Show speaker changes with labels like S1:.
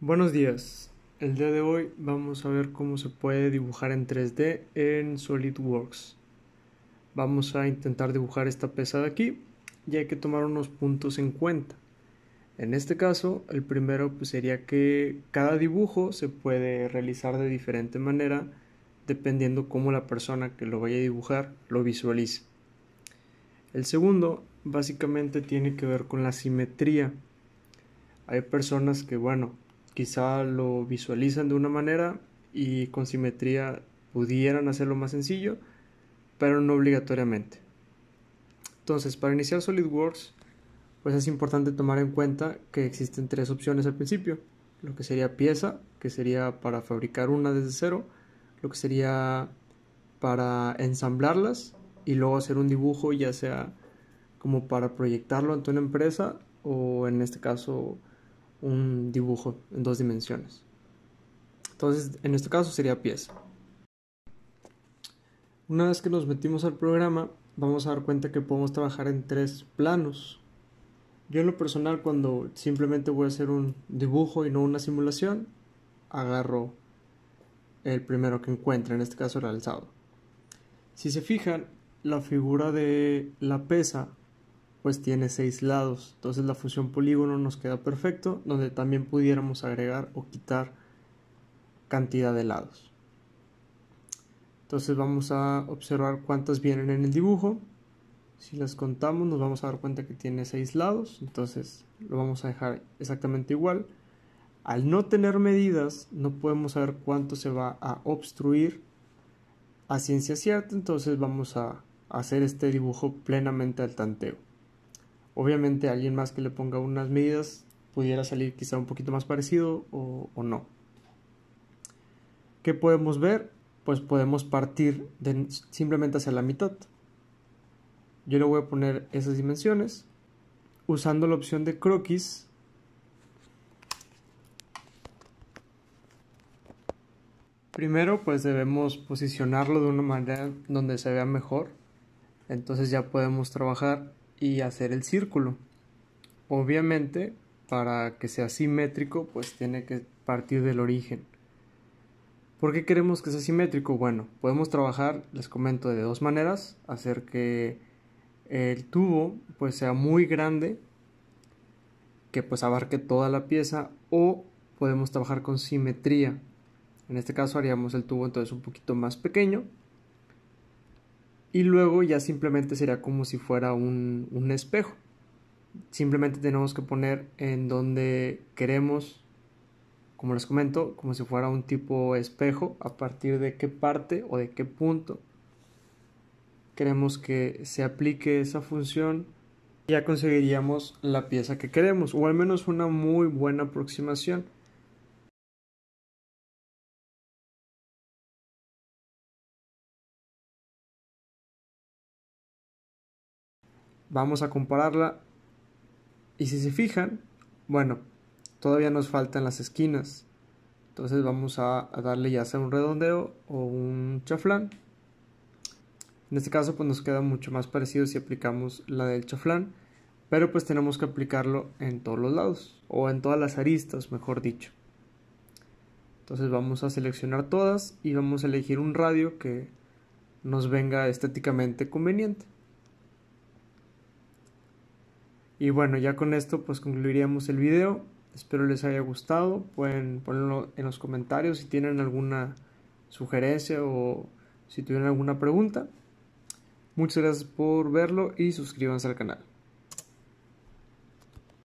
S1: Buenos días. El día de hoy vamos a ver cómo se puede dibujar en 3D en SolidWorks. Vamos a intentar dibujar esta pesada de aquí y hay que tomar unos puntos en cuenta. En este caso, el primero pues, sería que cada dibujo se puede realizar de diferente manera dependiendo cómo la persona que lo vaya a dibujar lo visualice. El segundo básicamente tiene que ver con la simetría. Hay personas que, bueno, quizá lo visualizan de una manera y con simetría pudieran hacerlo más sencillo, pero no obligatoriamente. Entonces, para iniciar SolidWorks, pues es importante tomar en cuenta que existen tres opciones al principio. Lo que sería pieza, que sería para fabricar una desde cero, lo que sería para ensamblarlas y luego hacer un dibujo, ya sea como para proyectarlo ante una empresa o en este caso un dibujo en dos dimensiones. Entonces, en este caso sería pieza. Una vez que nos metimos al programa, vamos a dar cuenta que podemos trabajar en tres planos. Yo en lo personal, cuando simplemente voy a hacer un dibujo y no una simulación, agarro el primero que encuentre, en este caso el alzado. Si se fijan, la figura de la pesa pues tiene seis lados. Entonces la función polígono nos queda perfecto, donde también pudiéramos agregar o quitar cantidad de lados. Entonces vamos a observar cuántas vienen en el dibujo. Si las contamos nos vamos a dar cuenta que tiene seis lados, entonces lo vamos a dejar exactamente igual. Al no tener medidas no podemos saber cuánto se va a obstruir a ciencia cierta, entonces vamos a hacer este dibujo plenamente al tanteo. Obviamente alguien más que le ponga unas medidas pudiera salir quizá un poquito más parecido o, no. ¿Qué podemos ver? Pues podemos partir de simplemente hacia la mitad. Yo le voy a poner esas dimensiones usando la opción de croquis. Primero pues debemos posicionarlo de una manera donde se vea mejor. Entonces ya podemos trabajar y hacer el círculo. Obviamente, para que sea simétrico, pues tiene que partir del origen. ¿Por qué queremos que sea simétrico? Bueno, podemos trabajar, les comento, de dos maneras. Hacer que el tubo pues sea muy grande, que pues abarque toda la pieza, o podemos trabajar con simetría. En este caso haríamos el tubo entonces un poquito más pequeño, y luego ya simplemente sería como si fuera un, espejo. Simplemente tenemos que poner en donde queremos, como les comento, como si fuera un tipo espejo, a partir de qué parte o de qué punto queremos que se aplique esa función, ya conseguiríamos la pieza que queremos, o al menos una muy buena aproximación. Vamos a compararla. Y si se fijan, bueno, todavía nos faltan las esquinas. Entonces vamos a, darle ya sea un redondeo o un chaflán. En este caso pues nos queda mucho más parecido si aplicamos la del chaflán, pero pues tenemos que aplicarlo en todos los lados o en todas las aristas, mejor dicho. Entonces vamos a seleccionar todas y vamos a elegir un radio que nos venga estéticamente conveniente. Y bueno, ya con esto pues concluiríamos el video. Espero les haya gustado. Pueden ponerlo en los comentarios si tienen alguna sugerencia o si tienen alguna pregunta. Muchas gracias por verlo y suscríbanse al canal.